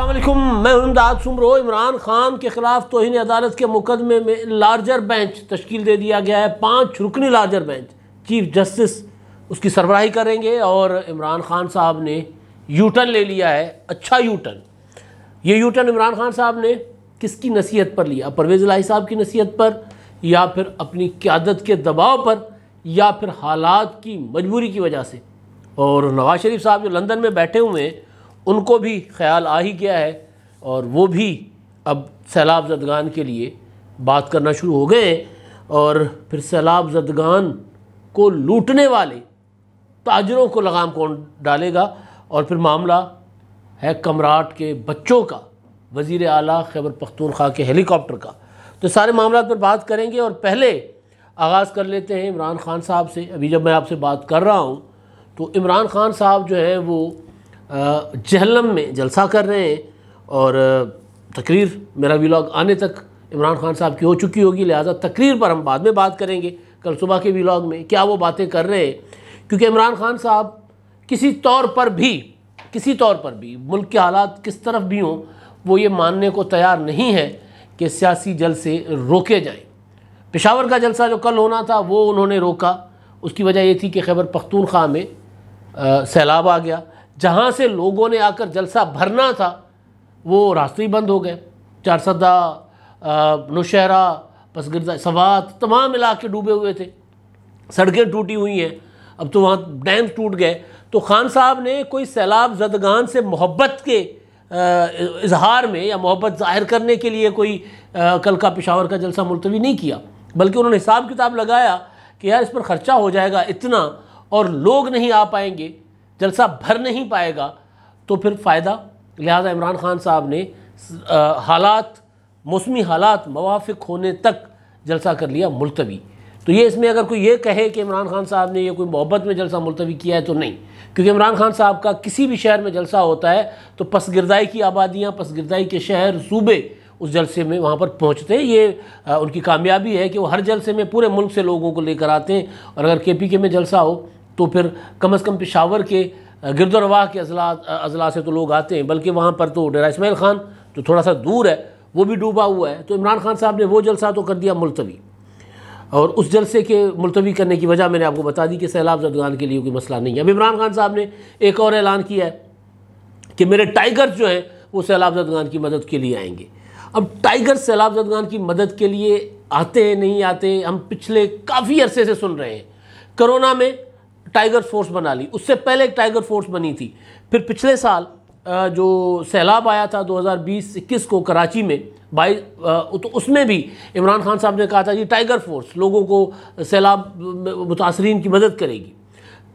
असलम मैं इमदाद सुमरो इमरान खान के ख़िलाफ़ तोहनी अदालत के मुकदमे में लार्जर बेंच तश्कील दे दिया गया है पाँच रुकनी लार्जर बेंच चीफ जस्टिस उसकी सरबराही करेंगे और इमरान खान साहब ने यूटर्न ले लिया है अच्छा यूटर्न ये यूटर्न इमरान खान साहब ने किसकी नसीहत पर लिया परवेज़ लाही साहब की नसीहत पर या फिर अपनी क्यादत के दबाव पर या फिर हालात की मजबूरी की वजह से और नवाज़ शरीफ साहब जो लंदन में बैठे हुए हैं उनको भी ख्याल आ ही गया है और वो भी अब सैलाब जदगान के लिए बात करना शुरू हो गए और फिर सैलाब जदगान को लूटने वाले ताजरों को लगाम कौन डालेगा और फिर मामला है कमराट के बच्चों का वज़ी अली खैबर पख्तूनख्वा के हेलीकॉप्टर का तो सारे मामला पर बात करेंगे और पहले आगाज़ कर लेते हैं इमरान ख़ान साहब से अभी जब मैं आपसे बात कर रहा हूँ तो इमरान ख़ान साहब जो हैं वो जहलम में जलसा कर रहे हैं और तकरीर मेरा वीलाग आने तक इमरान खान साहब की हो चुकी होगी लिहाजा तकरीर पर हम बाद में बात करेंगे कल सुबह के वीलाग में क्या वो बातें कर रहे हैं क्योंकि इमरान खान साहब किसी तौर पर भी किसी तौर पर भी मुल्क के हालात किस तरफ भी हों वो ये मानने को तैयार नहीं है कि सियासी जलसे रोके जाएँ पेशावर का जलसा जो कल होना था वो उन्होंने रोका उसकी वजह ये थी कि खैबर पख्तूनख्वा में सैलाब आ गया जहाँ से लोगों ने आकर जलसा भरना था वो रास्ते ही बंद हो गए चारसदा नौशहरा पसगिरदा सवात तमाम इलाके डूबे हुए थे सड़कें टूटी हुई हैं अब तो वहाँ डैम टूट गए तो खान साहब ने कोई सैलाब जदगान से मोहब्बत के इजहार में या मोहब्बत ज़ाहिर करने के लिए कोई कल का पिशावर का जलसा मुलतवी नहीं किया बल्कि उन्होंने हिसाब किताब लगाया कि यार इस पर ख़र्चा हो जाएगा इतना और लोग नहीं आ पाएंगे जलसा भर नहीं पाएगा तो फिर फ़ायदा लिहाजा इमरान खान साहब ने हालात मौसमी हालात मवाफिक होने तक जलसा कर लिया मुलतवी तो ये इसमें अगर कोई ये कहे कि इमरान खान साहब ने ये कोई मोहब्बत में जलसा मुलतवी किया है तो नहीं क्योंकि इमरान खान साहब का किसी भी शहर में जलसा होता है तो पसगिरदाई की आबादियाँ पसगिरदाई के शहर सूबे उस जलसे में वहाँ पर पहुँचते हैं ये आ, उनकी कामयाबी है कि वो हर जलसे में पूरे मुल्क से लोगों को लेकर आते हैं और अगर के पी के में जलसा हो तो फिर कम अज़ कम पेशावर के गिरदरवाह के अजला अजला से तो लोग आते हैं बल्कि वहाँ पर तो डेरा इसमाइल ख़ान जो थोड़ा सा दूर है वो भी डूबा हुआ है तो इमरान खान साहब ने वो जलसा तो कर दिया मुलतवी और उस जलसे के मुलतवी करने की वजह मैंने आपको बता दी कि सैलाब जदगान के लिए कोई मसला नहीं है अब इमरान खान साहब ने एक और ऐलान किया है कि मेरे टाइगर जो हैं वो सैलाब जदगान की मदद के लिए आएंगे अब टाइगर सैलाब जदगान की मदद के लिए आते हैं नहीं आते हम पिछले काफ़ी अरसे से सुन रहे हैं करोना में टाइगर फोर्स बना ली उससे पहले एक टाइगर फोर्स बनी थी फिर पिछले साल जो सैलाब आया था 2020-21 को कराची में बाई तो उसमें भी इमरान खान साहब ने कहा था कि टाइगर फोर्स लोगों को सैलाब मुतासरीन की मदद करेगी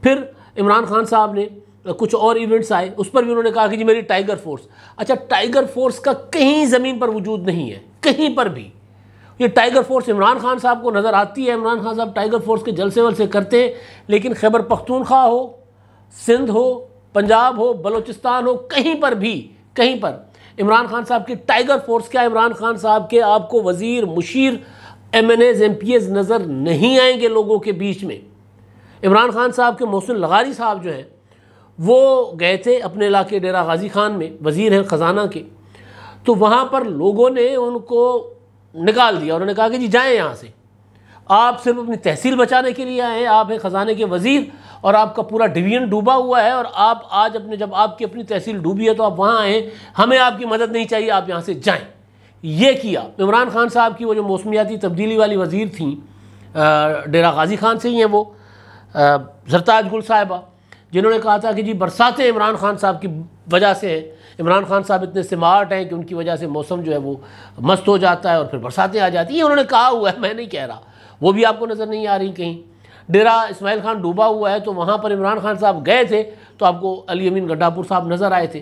फिर इमरान खान साहब ने कुछ और इवेंट्स आए उस पर भी उन्होंने कहा कि जी मेरी टाइगर फोर्स अच्छा टाइगर फोर्स का कहीं ज़मीन पर वजूद नहीं है कहीं पर भी ये टाइगर फोर्स इमरान खान साहब को नज़र आती है इमरान खान साहब टाइगर फोर्स के जलसे वलसे करते हैं लेकिन खैबर पख्तूनख्वा हो सिंध हो पंजाब हो बलोचिस्तान हो कहीं पर भी कहीं पर इमरान खान साहब की टाइगर फोर्स क्या इमरान खान साहब के आपको वज़ीर मुशीर M N As M P As नज़र नहीं आएंगे लोगों के बीच में इमरान खान साहब के मोहसिन लगारी साहब जो हैं वो गए थे अपने इलाके डेरा गाजी खान में वज़ीर हैं ख़जाना के तो वहाँ पर लोगों ने उनको निकाल दिया उन्होंने कहा कि जी जाएँ यहाँ से आप सिर्फ अपनी तहसील बचाने के लिए आए हैं आप हैं ख़जाने के वजीर और आपका पूरा डिवीजन डूबा हुआ है और आप आज अपने जब आपकी अपनी तहसील डूबी है तो आप वहाँ आएँ हमें आपकी मदद नहीं चाहिए आप यहाँ से जाएँ ये किया इमरान खान साहब की वो जो मौसमियाती तब्दीली वाली वजीर थी डेरा गाजी खान से ही हैं वो जरताज गुल साहिबा जिन्होंने कहा था कि जी बरसातें इमरान खान साहब की वजह से हैं इमरान खान साहब इतने स्मार्ट हैं कि उनकी वजह से मौसम जो है वो मस्त हो जाता है और फिर बरसातें आ जाती हैं उन्होंने कहा हुआ है मैं नहीं कह रहा वो भी आपको नज़र नहीं आ रही कहीं डेरा इसमाइल खान डूबा हुआ है तो वहाँ पर इमरान खान साहब गए थे तो आपको अली अमीन गड्ढापुर साहब नज़र आए थे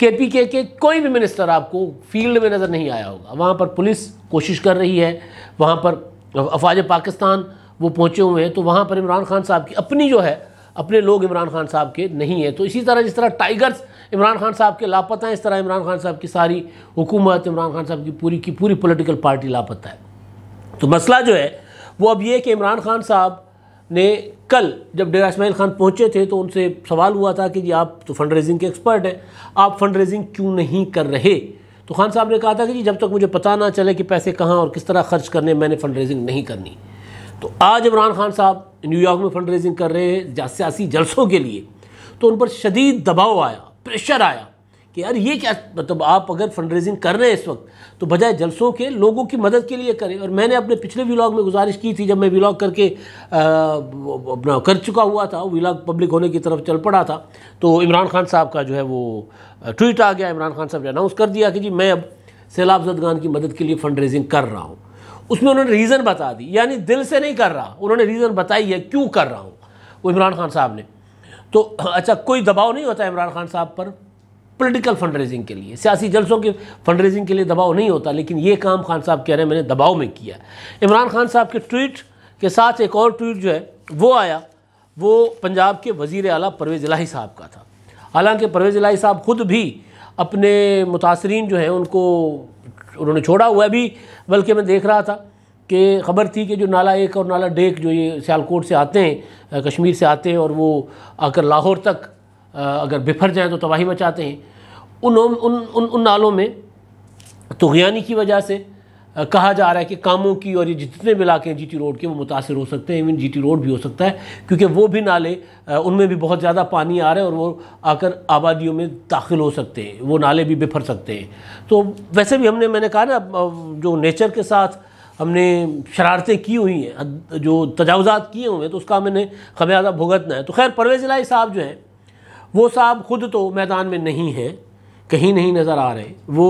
के पी के के कोई भी मिनिस्टर आपको फील्ड में नज़र नहीं आया होगा वहाँ पर पुलिस कोशिश कर रही है वहाँ पर अफवाज पाकिस्तान वो पहुँचे हुए हैं तो वहाँ पर इमरान खान साहब की अपनी जो है अपने लोग इमरान खान साहब के नहीं हैं तो इसी तरह जिस तरह टाइगर्स इमरान खान साहब के लापता हैं इस तरह इमरान खान साहब की सारी हुकूमत इमरान खान साहब की पूरी की पूरी पोलिटिकल पार्टी लापता है तो मसला जो है वो अब ये कि इमरान खान साहब ने कल जब डेरा इसमाइल खान पहुँचे थे तो उनसे सवाल हुआ था कि जी आप तो फंड रेजिंग के एक्सपर्ट हैं आप फंड रेजिंग क्यों नहीं कर रहे तो खान साहब ने कहा था कि जी जब तक मुझे पता ना चले कि पैसे कहाँ और किस तरह खर्च करने मैंने फंड रेजिंग नहीं करनी तो आज इमरान खान साहब न्यूयॉर्क में फंड रेजिंग कर रहे हैं सियासी जलसों के लिए तो उन पर शदीद दबाव आया प्रेशर आया कि यार ये क्या मतलब आप अगर फंड रेजिंग कर रहे हैं इस वक्त तो बजाय जलसों के लोगों की मदद के लिए करें और मैंने अपने पिछले व्लॉग में गुजारिश की थी जब मैं व्लॉग करके अपना कर चुका हुआ था व्लॉग पब्लिक होने की तरफ चल पड़ा था तो इमरान खान साहब का जो है वो ट्वीट आ गया इमरान खान साहब ने अनाउंस कर दिया कि जी मैं अब सैलाब जदगान की मदद के लिए फ़ंड रेजिंग कर रहा हूँ उसमें उन्होंने रीज़न बता दी यानी दिल से नहीं कर रहा उन्होंने रीज़न बताई है क्यों कर रहा हूँ वो इमरान खान साहब ने तो अच्छा कोई दबाव नहीं होता इमरान खान साहब पर पॉलिटिकल फंड रेजिंग के लिए सियासी जलसों के फंड रेजिंग के लिए दबाव नहीं होता लेकिन ये काम खान साहब कह रहे हैं मैंने दबाव में किया इमरान खान साहब के ट्वीट के साथ एक और ट्वीट जो है वो आया वो पंजाब के वज़ी अला परवेज़ इलाही साहब का था हालांकि परवेज़ इलाही साहब ख़ुद भी अपने मुतासरीन जो हैं उनको उन्होंने छोड़ा हुआ भी बल्कि मैं देख रहा था कि खबर थी कि जो नाला एक और नाला डेक जो ये सियालकोट से आते हैं कश्मीर से आते हैं और वो आकर लाहौर तक अगर बिफर जाए तो तबाही मचाते हैं उन उन उन, उन नालों में तुगयानी की वजह से कहा जा रहा है कि कामों की और ये जितने भी इलाके हैं जीटी रोड के वो मुतासर हो सकते हैं इवन जीटी रोड भी हो सकता है क्योंकि वो भी नाले उनमें भी बहुत ज़्यादा पानी आ रहा है और वो आकर आबादियों में दाखिल हो सकते हैं वो नाले भी बिफर सकते हैं तो वैसे भी हमने मैंने कहा ना जो नेचर के साथ हमने शरारतें की हुई हैं जो तजावज़ात किए हुए हैं तो उसका मैंने खमियाजा भुगतना है तो खैर परवेज़ लाई साहब जो हैं वो साहब खुद तो मैदान में नहीं हैं कहीं नहीं नज़र आ रहे वो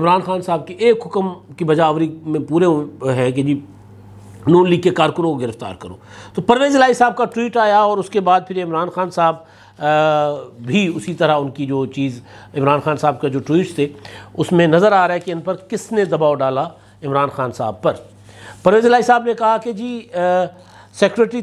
इमरान खान साहब की एक हुक्म की बजावरी में पूरे है कि जी नून लीग के कारकुनों को गिरफ्तार करो तो परवेज लाई साहब का ट्वीट आया और उसके बाद फिर इमरान खान साहब भी उसी तरह उनकी जो चीज़ इमरान खान साहब का जो ट्वीट थे उसमें नज़र आ रहा है कि इन पर किसने दबाव डाला इमरान खान साहब पर परवेज लाई साहब ने कहा कि जी सेक्रेटरी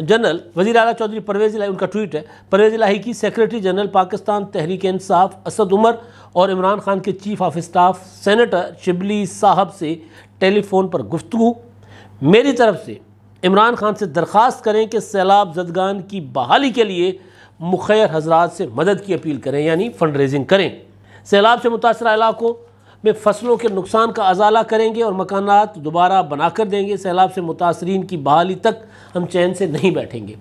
जनरल वजीर अला चौधरी परवेज लाई उनका ट्वीट है परवेज लाही की सेक्रेटरी जनरल पाकिस्तान तहरीक इंसाफ असद उमर और इमरान खान के chief of staff senator Shibli साहब से टेलीफोन पर गुफ्तु मेरी तरफ से इमरान खान से दरख्वास्त करें कि सैलाब जदगान की बहाली के लिए मुखैर हजरात से मदद की अपील करें यानी फ़ंड रेजिंग करें सैलाब से मुतासर इलाकों में फसलों के नुकसान का अजाला करेंगे और मकानात दोबारा बनाकर देंगे सैलाब से मुतासरीन की बहाली तक हम चैन से नहीं बैठेंगे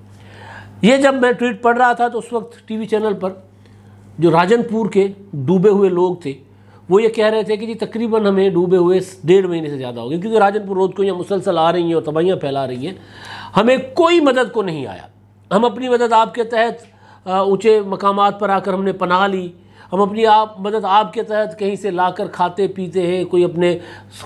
ये जब मैं ट्वीट पढ़ रहा था तो उस वक्त टीवी चैनल पर जो राजनपुर के डूबे हुए लोग थे वो ये कह रहे थे कि जी तकरीबन हमें डूबे हुए डेढ़ महीने से ज़्यादा हो गए क्योंकि राजनपुर रोड को यहाँ मुसलसल आ रही हैं और तबाहियाँ फैला रही हैं हमें कोई मदद को नहीं आया हम अपनी मदद आपके तहत ऊँचे मकाम पर आकर हमने पनाह ली हम अपनी आप मदद आपके तहत कहीं से लाकर खाते पीते हैं कोई अपने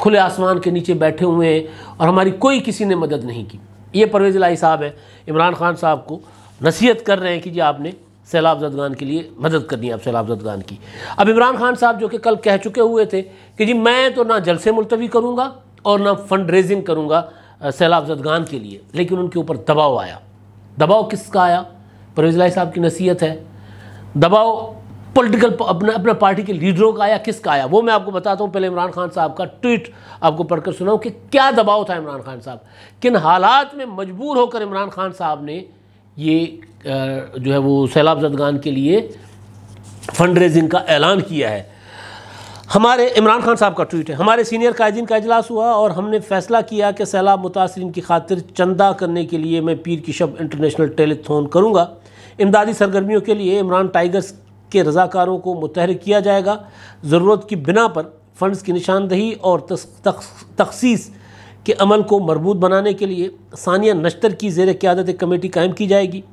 खुले आसमान के नीचे बैठे हुए हैं और हमारी कोई किसी ने मदद नहीं की ये परवेज़ लाई साहब है इमरान खान साहब को नसीहत कर रहे हैं कि जी आपने सैलाब जदगान के लिए मदद करनी है आप सैलाब जदगान की अब इमरान खान साहब जो कि कल कह चुके हुए थे कि जी मैं तो ना जलसे मुलतवी करूँगा और ना फंड रेजिंग करूँगा सैलाब जदगान के लिए लेकिन उनके ऊपर दबाव आया दबाव किसका आया परवेज लाई साहब की नसीहत है दबाव पॉलिटिकल अपने अपने पार्टी के लीडरों का आया किसका आया वो मैं आपको बताता हूँ पहले इमरान खान साहब का ट्वीट आपको पढ़कर सुनाऊँ कि क्या दबाव था इमरान खान साहब किन हालात में मजबूर होकर इमरान खान साहब ने ये जो है वो सैलाब जदगान के लिए फंड रेजिंग का ऐलान किया है हमारे इमरान खान साहब का ट्वीट है हमारे सीनियर कायदीन का अजलास हुआ और हमने फैसला किया कि सैलाब मुतासरीन की खातिर चंदा करने के लिए मैं पीर की शब इंटरनेशनल टेलीथोन करूँगा इमदादी सरगर्मियों के लिए इमरान टाइगर्स के रजाकारों को मुतहर किया जाएगा ज़रूरत की बिना पर फ़ंड्स की निशानदही और तखसीस के अमल को मरबूत बनाने के लिए सानिया नश्तर की जेर क़्यादत एक कमेटी कायम की जाएगी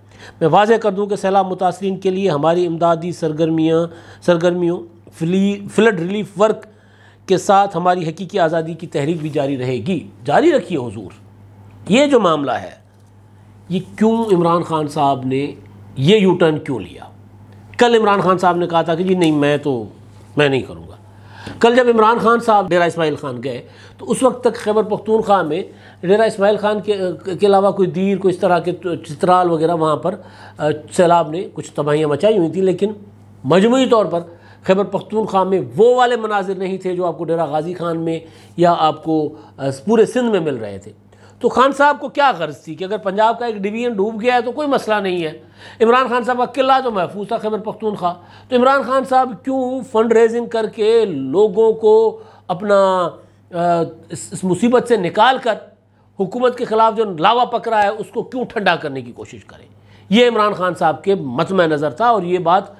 मैं वाजह कर दूँ कि सैलाब मुतासरीन के लिए हमारी इमदादी सरगर्मियाँ सरगर्मियों फ्लड रिलीफ वर्क के साथ हमारी हकीकी आज़ादी की तहरीक भी जारी रहेगी जारी रखिए हजूर ये जो मामला है ये क्यों इमरान खान साहब ने ये यू टर्न क्यों लिया कल इमरान खान साहब ने कहा था कि जी नहीं मैं तो मैं नहीं करूँगा कल जब इमरान खान साहब डेरा इसमाइल खान गए तो उस वक्त तक खैबर पख्तूनख्वा में डेरा इसमाइल खान के के अलावा कोई दीर कोई इस तरह के चित्राल वगैरह वहाँ पर सैलाब ने कुछ तबाहियाँ मचाई हुई थी लेकिन मजमू तौर पर खैबर पख्तूनख्वा में वो वाले मनाजिर नहीं थे जो आपको डेरा गाजी खान में या आपको पूरे सिंध में मिल रहे थे तो खान साहब को क्या गर्ज थी कि अगर पंजाब का एक डिवीजन डूब गया है तो कोई मसला नहीं है इमरान खान साहब का किला तो महफूज था खैबर पख्तूनख्वा तो इमरान खान साहब क्यों फंड रेजिंग करके लोगों को अपना इस, मुसीबत से निकाल कर हुकूमत के ख़िलाफ़ जो लावा पक रहा है उसको क्यों ठंडा करने की कोशिश करें ये इमरान खान साहब के मतम नज़र था और ये बात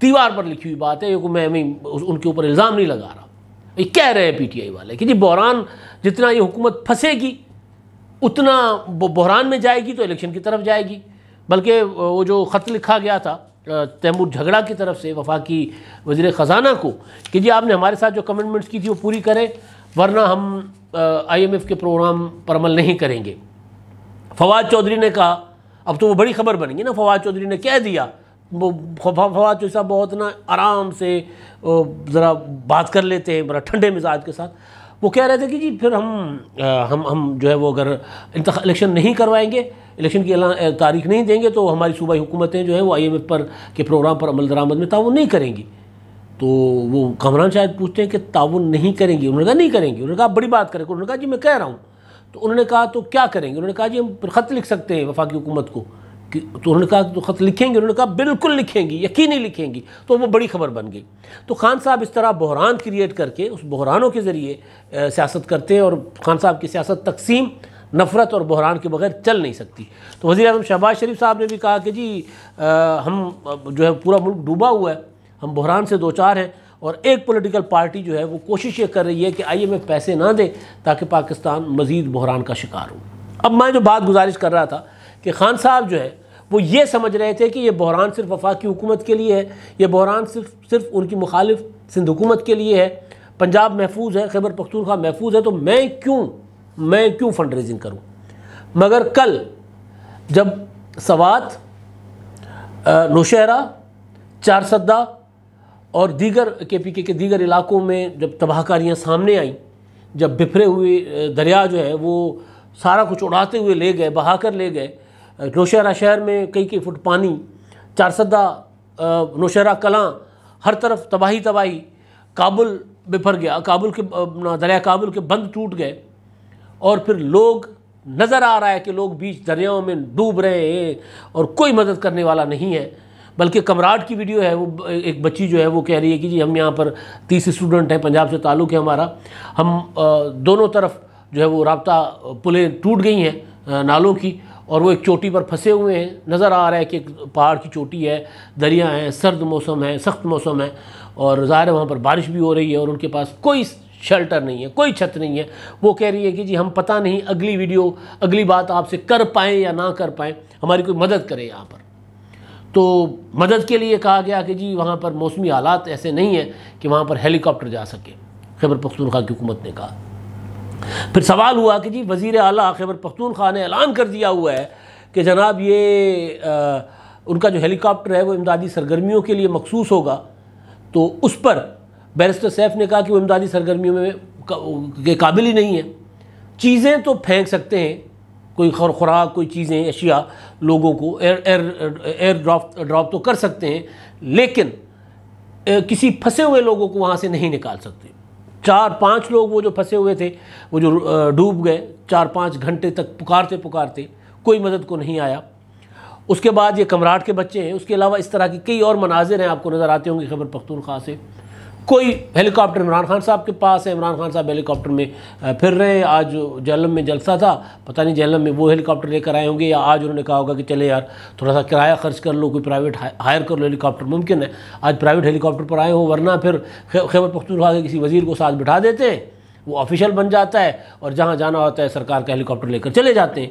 दीवार पर लिखी हुई बात है क्योंकि मैं उनके ऊपर इल्ज़ाम नहीं लगा रहा ये कह रहे हैं पीटीआई वाले कि जी बहरान जितना ये हुकूमत फंसेगी उतना वो बहरान में जाएगी तो इलेक्शन की तरफ जाएगी बल्कि वो जो ख़त लिखा गया था तैमूर झगड़ा की तरफ से वफाकी वजीर ख़जाना को कि जी आपने हमारे साथ जो कमिटमेंट्स की थी वो पूरी करें वरना हम आईएमएफ के प्रोग्राम पर अमल नहीं करेंगे फवाद चौधरी ने कहा अब तो वो बड़ी खबर बनेगी ना फवाद चौधरी ने कह दिया वो फवाद चौधरी साहब बहुत ना आराम से ज़रा बात कर लेते हैं बड़ा ठंडे मिजाज के साथ वो कह रहे थे कि जी फिर हम आ, हम हम जो है वो अगर इलेक्शन नहीं करवाएंगे इलेक्शन की तारीख नहीं देंगे तो हमारी सूबाई हुकूमतें जो है वो आईएमएफ पर के प्रोग्राम पर अमल दरामद में ताउन नहीं करेंगी तो वो कमरान शायद पूछते हैं कि ताउन नहीं करेंगी उन्होंने कहा नहीं करेंगी उन्होंने कहा बड़ी बात करेंगे उन्होंने कहा जी मैं कह रहा हूँ तो उन्होंने कहा तो क्या करेंगे उन्होंने कहा जी हम खत लिख सकते हैं वफाकी हुकूमत को कि तो उन्होंने कहा तो ख़त लिखेंगे उन्होंने कहा बिल्कुल लिखेंगी ही लिखेंगी तो वो बड़ी खबर बन गई तो खान साहब इस तरह बहरान क्रिएट करके उस बहरानों के ज़रिए सियासत करते हैं और खान साहब की सियासत तकसीम नफ़रत और बहरान के बगैर चल नहीं सकती तो वज़ी अजम शहबाज शरीफ साहब ने भी कहा कि जी आ, हम जो है पूरा मुल्क डूबा हुआ है हम बहरान से दो चार हैं और एक पॉलिटिकल पार्टी जो है वो कोशिश ये कर रही है कि आइए मैं पैसे ना दें ताकि पाकिस्तान मज़ीद बहरान का शिकार हो अब मैं जो बात गुजारिश कर रहा था कि खान साहब जो है वो ये समझ रहे थे कि ये बहरान सिर्फ वफाकी हुकूमत के लिए है ये बहरान सिर्फ सिर्फ उनकी मुखालिफ सिंध हुकूमत के लिए है पंजाब महफूज है खैबर पख्तूनखा महफूज है तो मैं क्यों मैं क्यों फंड रेजिंग करूँ मगर कल जब सवात नौशहरा चार सद्दा और दीगर के पी के, के दीगर इलाकों में जब तबाहकारियाँ सामने आईं जब बिफरे हुए दरिया जो है वो सारा कुछ उड़ाते हुए ले गए बहा कर ले गए नौशहरा शहर में कई कई फुट पानी चारसदा नौशहरा कलां हर तरफ तबाही तबाही काबुल बिफर गया काबुल के दरिया काबुल के बंद टूट गए और फिर लोग नज़र आ रहा है कि लोग बीच दरियाओं में डूब रहे हैं और कोई मदद करने वाला नहीं है बल्कि कमराड की वीडियो है वो एक बच्ची जो है वो कह रही है कि जी हम यहाँ पर तीस स्टूडेंट हैं पंजाब से ताल्लुक़ है हमारा हम दोनों तरफ जो है वो रबता पुलें टूट गई हैं नालों की और वो एक चोटी पर फंसे हुए हैं नज़र आ रहा है कि एक पहाड़ की चोटी है दरिया है सर्द मौसम है सख्त मौसम है और ज़ाहिर है वहाँ पर बारिश भी हो रही है और उनके पास कोई शेल्टर नहीं है कोई छत नहीं है वो कह रही है कि जी हम पता नहीं अगली वीडियो अगली बात आपसे कर पाएँ या ना कर पाएँ हमारी कोई मदद करे यहाँ पर तो मदद के लिए कहा गया कि जी वहाँ पर मौसमी हालात ऐसे नहीं हैं कि वहाँ पर हेलीकॉप्टर जा सके खैबर पख्तूनखा की हुकूमत ने कहा फिर सवाल हुआ कि जी वज़ी अल खैबर पख्तूनख्वा ने ऐलान कर दिया हुआ है कि जनाब ये आ, उनका जो हेलीकॉप्टर है वो इमदादी सरगर्मियों के लिए मखसूस होगा तो उस पर बैरिस्टर सैफ ने कहा कि वो इमदादी सरगर्मियों में के काबिल ही नहीं है चीज़ें तो फेंक सकते हैं कोई खर खुराक कोई चीज़ें अशिया लोगों को air air air drop drop तो कर सकते हैं लेकिन ए, किसी फंसे हुए लोगों को वहाँ से नहीं निकाल सकते चार पांच लोग वो जो फंसे हुए थे वो जो डूब गए चार पाँच घंटे तक पुकारते पुकारते कोई मदद को नहीं आया उसके बाद ये कमराट के बच्चे हैं उसके अलावा इस तरह की कई और मनाजिर हैं आपको नज़र आते होंगे खबर पख्तूनख्वा से कोई हेलीकॉप्टर इमरान खान साहब के पास है इमरान खान साहब हेलीकॉप्टर में फिर रहे हैं आज जहलम में जलसा था पता नहीं जहलम में वो हेलीकॉप्टर लेकर आए होंगे या आज उन्होंने कहा होगा कि चले यार थोड़ा सा किराया खर्च कर लो कोई प्राइवेट हायर कर लो हेलीकॉप्टर मुमकिन है आज प्राइवेट हेलीकॉप्टर पर आए हो वरना फिर खैबर पख्तूनख्वा के किसी वजीर को साथ बिठा देते हैं वो ऑफिशियल बन जाता है और जहाँ जाना होता है सरकार का हेलीकॉप्टर लेकर चले जाते हैं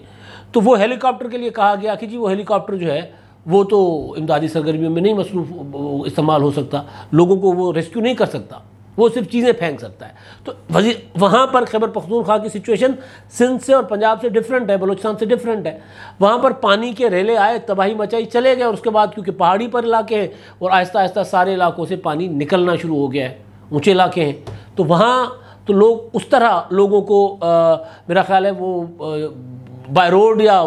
तो वो हेलीकॉप्टर के लिए कहा गया कि जी वो हेलीकॉप्टर जो है वो तो इमदादी सरगर्मियों में नहीं मसरूफ इस्तेमाल हो सकता लोगों को वो रेस्क्यू नहीं कर सकता वो सिर्फ चीज़ें फेंक सकता है तो वजी वहाँ पर खैबर पख्तूनख्वा की सिचुएशन सिंध से और पंजाब से डिफरेंट है बलोचिस्तान से डिफरेंट है वहाँ पर पानी के रेले आए तबाही मचाई चले गए और उसके बाद क्योंकि पहाड़ी पर इलाके हैं और आहिस्ता आहिस्ता सारे इलाकों से पानी निकलना शुरू हो गया है ऊँचे इलाके हैं तो वहाँ तो लोग उस तरह लोगों को आ, मेरा ख्याल है वो बाय रोड या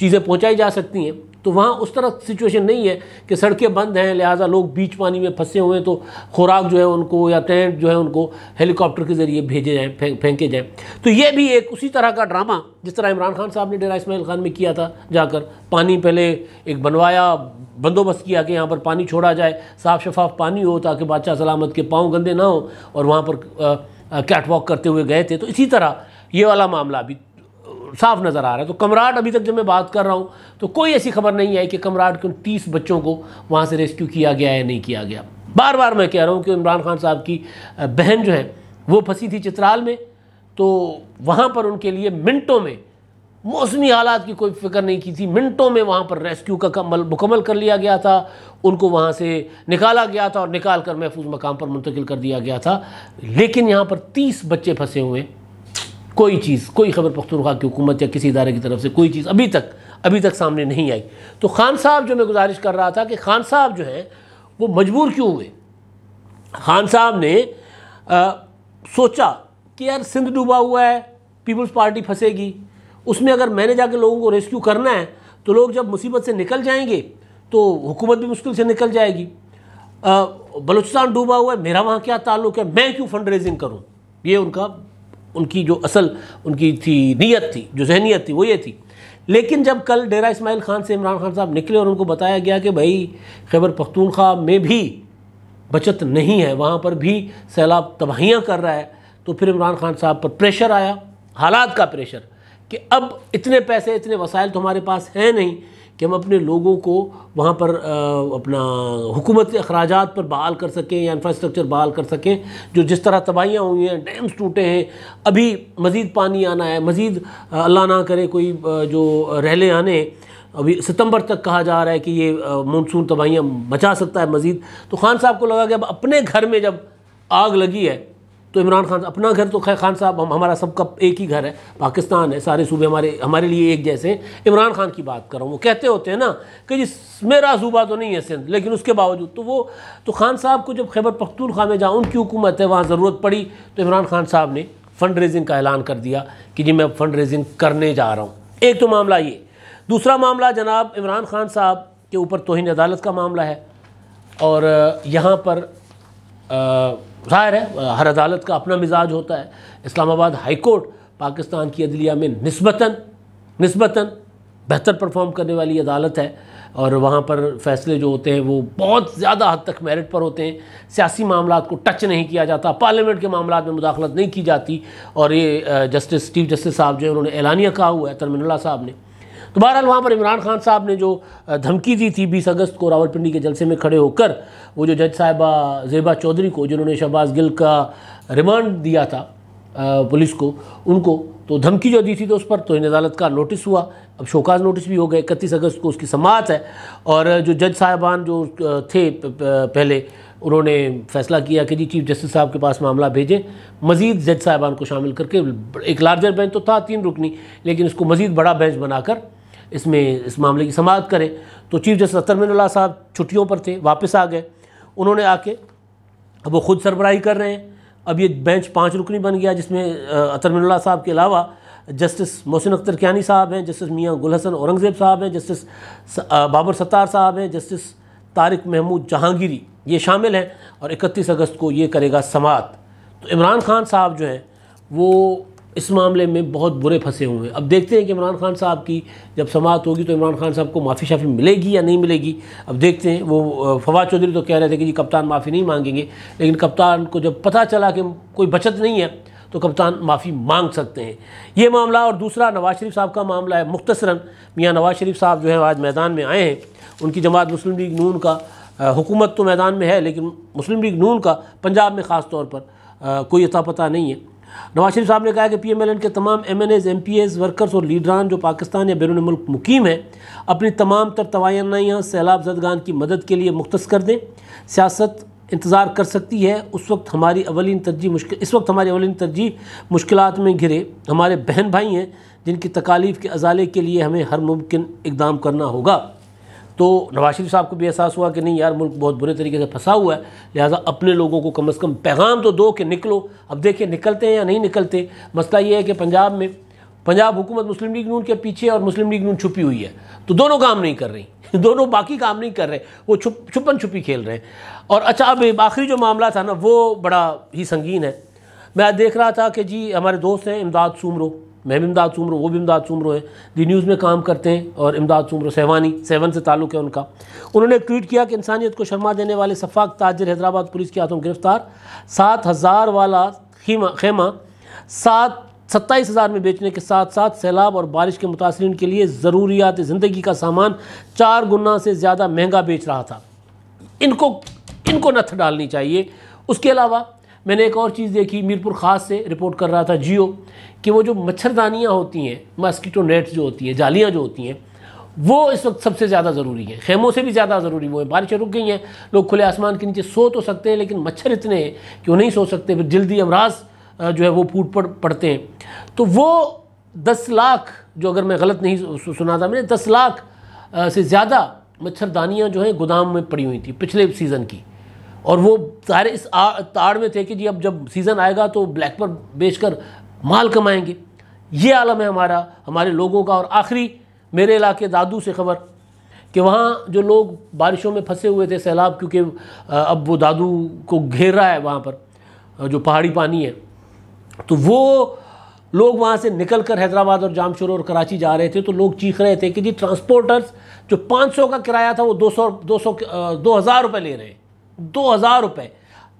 चीज़ें पहुँचाई जा सकती हैं तो वहाँ उस तरह सिचुएशन नहीं है कि सड़कें बंद हैं लिहाजा लोग बीच पानी में फंसे हुए हैं तो खुराक जो है उनको या टेंट जो है उनको हेलीकॉप्टर के ज़रिए भेजे जाएँ फें, फेंके जाएँ तो ये भी एक उसी तरह का ड्रामा जिस तरह इमरान खान साहब ने डेरा इसमाइल खान में किया था जाकर पानी पहले एक बनवाया बंदोबस्त किया कि यहाँ पर पानी छोड़ा जाए साफ शफाफ पानी हो ताकि बादशाह सलामत के पाँव गंदे ना हो और वहाँ पर कैटवॉक करते हुए गए थे तो इसी तरह ये वाला मामला भी साफ नज़र आ रहा है तो कमराट अभी तक जब मैं बात कर रहा हूँ तो कोई ऐसी खबर नहीं आई कि कमराट के उन तीस बच्चों को वहाँ से रेस्क्यू किया गया या नहीं किया गया बार बार मैं कह रहा हूँ कि इमरान खान साहब की बहन जो है वो फंसी थी चित्राल में तो वहाँ पर उनके लिए मिनटों में मौसमी हालात की कोई फिक्र नहीं की थी मिनटों में वहाँ पर रेस्क्यू का कमल मुकम्मल कर लिया गया था उनको वहाँ से निकाला गया था और निकाल कर महफूज मकाम पर मुंतकिल कर दिया गया था लेकिन यहाँ पर तीस बच्चे फंसे हुए कोई चीज़ कोई खबर पख्तूनख्वा की हुकूमत या किसी इदारे की तरफ से कोई चीज़ अभी तक अभी तक सामने नहीं आई तो खान साहब जो मैं गुजारिश कर रहा था कि खान साहब जो हैं वो मजबूर क्यों हुए खान साहब ने आ, सोचा कि यार सिंध डूबा हुआ है पीपल्स पार्टी फंसेगी उसमें अगर मैंने जाके लोगों को रेस्क्यू करना है तो लोग जब मुसीबत से निकल जाएंगे तो हुकूमत भी मुश्किल से निकल जाएगी बलूचिस्तान डूबा हुआ है मेरा वहाँ क्या ताल्लुक है मैं क्यों फंड रेजिंग करूँ ये उनका उनकी जो असल उनकी थी नीयत थी जो जहनीत थी वो ये थी लेकिन जब कल डेरा इसमाइल खान से इमरान खान साहब निकले और उनको बताया गया कि भाई खैबर पख्तूनख्वा में भी बचत नहीं है वहाँ पर भी सैलाब तबाहियाँ कर रहा है तो फिर इमरान खान साहब पर प्रेशर आया हालात का प्रेशर कि अब इतने पैसे इतने वसाइल तो हमारे पास हैं नहीं कि हम अपने लोगों को वहाँ पर आ, अपना हुकूमत अखराज पर बहाल कर सकें या इंफ्रास्ट्रक्चर बहाल कर सकें जो जिस तरह तबाहियाँ हुई हैं डैम्स टूटे हैं अभी मज़ीद पानी आना है मज़ीद अल्लाह ना करे कोई जो रहले आने अभी सितंबर तक कहा जा रहा है कि ये मानसून तबाहियाँ मचा सकता है मज़ीद तो खान साहब को लगा कि अब अपने घर में जब आग लगी है तो इमरान खान अपना घर तो खैर खान साहब हम हमारा सबका एक ही घर है पाकिस्तान है सारे सूबे हमारे हमारे लिए एक जैसे हैं इमरान खान की बात कर रहा हूँ वो कहते होते हैं ना कि जी मेरा सूबा तो नहीं है सिंध लेकिन उसके बावजूद तो वो तो खान साहब को जब खैबर पख्तूनख्वा में जहाँ उनकी हुकूमत है वहाँ ज़रूरत पड़ी तो इमरान खान साहब ने फ़ंड रेजिंग का ऐलान कर दिया कि जी मैं फ़ंड रेजिंग करने जा रहा हूँ एक तो मामला ये दूसरा मामला जनाब इमरान खान साहब के ऊपर तोहन अदालत का मामला है और यहाँ पर आ, जाहिर है हर अदालत का अपना मिजाज होता है इस्लामाबाद हाई कोर्ट पाकिस्तान की अदलिया में नस्बता नस्बता बेहतर परफॉर्म करने वाली अदालत है और वहाँ पर फैसले जो होते हैं वो बहुत ज़्यादा हद तक मेरिट पर होते हैं सियासी मामला को टच नहीं किया जाता पार्लियामेंट के मामला में मुदाखलत नहीं की जाती और ये जस्टिस चीफ जस्टिस साहब जो है उन्होंने एलानिया कहा हुआ है तरमिनला साहब ने तो बहरहाल वहाँ पर इमरान खान साहब ने जो धमकी दी थी बीस अगस्त को रावलपिंडी के जलसे में खड़े होकर वो जो जज साहिबा जेबा चौधरी को जिन्होंने शहबाज गिल का रिमांड दिया था पुलिस को उनको तो धमकी जो दी थी तो उस पर तो इन अदालत का नोटिस हुआ अब शोकाज नोटिस भी हो गए इकतीस अगस्त को उसकी समात है और जो जज साहिबान जो थे पहले उन्होंने फैसला किया कि जी चीफ जस्टिस साहब के पास मामला भेजें मजीद जज साहिबान को शामिल करके एक लार्जर बेंच तो था तीन रुकनी लेकिन इसको मजीद बड़ा बेंच बनाकर इसमें इस मामले की समाप्त करें तो चीफ जस्टिस अख्तर साहब छुट्टियों पर थे वापस आ गए उन्होंने आके अब वो खुद सरबराही कर रहे हैं अब ये बेंच पाँच रुकनी बन गया जिसमें अतरमिल्ला साहब के अलावा जस्टिस मोहसिन अख्तर क्यानी साहब हैं जस्टिस मियाँ गुलहसन औरंगज़ेब साहब हैं जस्टिस बाबर सत्तार साहब हैं जस्टिस तारिक महमूद जहांगीरी ये शामिल हैं और इकतीस अगस्त को ये करेगा समात तो इमरान खान साहब जो हैं वो इस मामले में बहुत बुरे फंसे हुए हैं अब देखते हैं कि इमरान खान साहब की जब समात होगी तो इमरान खान साहब को माफ़ी शाफ़ी मिलेगी या नहीं मिलेगी अब देखते हैं वो फवाद चौधरी तो कह रहे थे कि जी कप्तान माफ़ी नहीं मांगेंगे लेकिन कप्तान को जब पता चला कि कोई बचत नहीं है तो कप्तान माफ़ी मांग सकते हैं ये मामला और दूसरा नवाज़ शरीफ साहब का मामला है मुख्तसरा मियाँ नवाज़ शरीफ साहब जो है आज मैदान में आए हैं उनकी जमात मुस्लिम लीग नून का हुकूमत तो मैदान में है लेकिन मुस्लिम लीग नून का पंजाब में ख़ास तौर पर कोई अता पता नहीं है नवाज शरीफ साहब ने कहा कि पी एम एल एन के तमाम M N As M P As workers और लीडरान जो पाकिस्तान या बैरून मुल्क मुकीम हैं अपनी तमाम तर तोानाइयाँ सैलाब जदगान की मदद के लिए मुख्त कर दें सियासत इंतज़ार कर सकती है उस वक्त हमारी अवलिन तरजीह मुश्किल इस वक्त हमारी अवलिन तरजीह मुश्किल में घिरे हमारे बहन भाई हैं जिनकी तकालीफ़ के अजाले के लिए हमें हर मुमकिन इकदाम करना होगा तो नवाज शरीफ साहब को भी एहसास हुआ कि नहीं यार मुल्क बहुत बुरे तरीके से फंसा हुआ है लिहाजा अपने लोगों को कम अज़ कम पैगाम तो दो कि निकलो अब देखिए निकलते हैं या नहीं निकलते मसला ये है कि पंजाब में पंजाब हुकूमत मुस्लिम लीग नून के पीछे और मुस्लिम लीग नून छुपी हुई है तो दोनों काम नहीं कर रही दोनों बाकी काम नहीं कर रहे वो छुप छुपन छुपी खेल रहे हैं और अच्छा अब आखिरी जो मामला था ना वो बड़ा ही संगीन है मैं देख रहा था कि जी हमारे दोस्त हैं इमदाद सूमरो भी इमदाद सुमरो वो भी इमदाद सुमरो है दी न्यूज़ में काम करते हैं और इमदाद सुमरो सहवानी सेवन से ताल्लुक़ है उनका उन्होंने ट्वीट किया कि इंसानियत को शर्मा देने वाले सफाक ताजर हैदराबाद पुलिस के हाथों गिरफ्तार सात हज़ार वाला खीमा खेमा सात सत्ताईस हज़ार में बेचने के साथ साथ सैलाब और बारिश के मुतासरन के लिए ज़रूरियात ज़िंदगी का सामान चार गुना से ज़्यादा महंगा बेच रहा था इनको इनको नथ डालनी चाहिए उसके अलावा मैंने एक और चीज़ देखी मीरपुर ख़ास से रिपोर्ट कर रहा था जियो कि वो जो मच्छरदानियाँ होती हैं मस्कीटो नेट्स जो होती हैं जालियाँ जो होती हैं वो इस वक्त सबसे ज़्यादा ज़रूरी है खेमों से भी ज़्यादा ज़रूरी वो है बारिशें रुक गई हैं लोग खुले आसमान के नीचे सो तो सकते हैं लेकिन मच्छर इतने हैं कि वो नहीं सो सकते फिर जल्दी अमराज जो है वो फूट पड़ पड़ते हैं तो वो दस लाख जो अगर मैं गलत नहीं सुना था मैंने दस लाख से ज़्यादा मच्छरदानियाँ जो हैं गोदाम में पड़ी हुई थी पिछले सीज़न की और वो सारे इस ताड़ में थे कि जी अब जब सीज़न आएगा तो ब्लैक पर बेच कर माल कमाएंगे ये आलम है हमारा हमारे लोगों का और आखिरी मेरे इलाके दादू से खबर कि वहाँ जो लोग बारिशों में फंसे हुए थे सैलाब क्योंकि अब वो दादू को घेर रहा है वहाँ पर जो पहाड़ी पानी है तो वो लोग वहाँ से निकल कर हैदराबाद और जामशोर और कराची जा रहे थे तो लोग चीख रहे थे कि जी ट्रांसपोर्टर्स जो 500 का किराया था वो 200 200 2000 रुपए ले रहे हैं दो हज़ार रुपये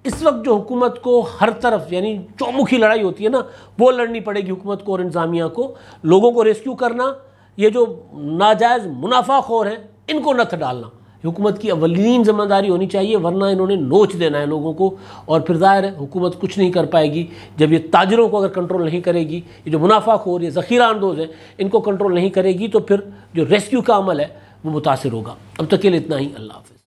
इस वक्त जो हुकूमत को हर तरफ यानी चौमुखी लड़ाई होती है ना वो लड़नी पड़ेगी हुकूमत को और इंतज़ामिया को लोगों को रेस्क्यू करना ये जो नाजायज़ मुनाफा खोर हैं इनको नथ डालना हुकूमत की अवलिन जिम्मेदारी होनी चाहिए वरना इन्होंने नोच देना है लोगों को और फिर ज़ाहिर है हुकूमत कुछ नहीं कर पाएगी जब ये ताजरों को अगर कंट्रोल नहीं करेगी ये जो मुनाफाखोर ये ज़ख़ीरा अंदोज़ है इनको कंट्रोल नहीं करेगी तो फिर जो रेस्क्यू का अमल है वो मुतासर होगा अब तक के लिए इतना ही अल्लाह हाफ़